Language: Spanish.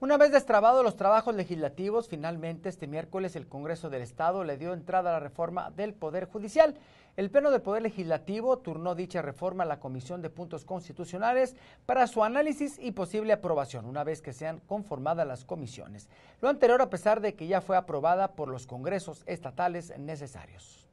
Una vez destrabados los trabajos legislativos, finalmente este miércoles el Congreso del Estado le dio entrada a la reforma del Poder Judicial. El Pleno del Poder Legislativo turnó dicha reforma a la Comisión de Puntos Constitucionales para su análisis y posible aprobación, una vez que sean conformadas las comisiones. Lo anterior a pesar de que ya fue aprobada por los congresos estatales necesarios.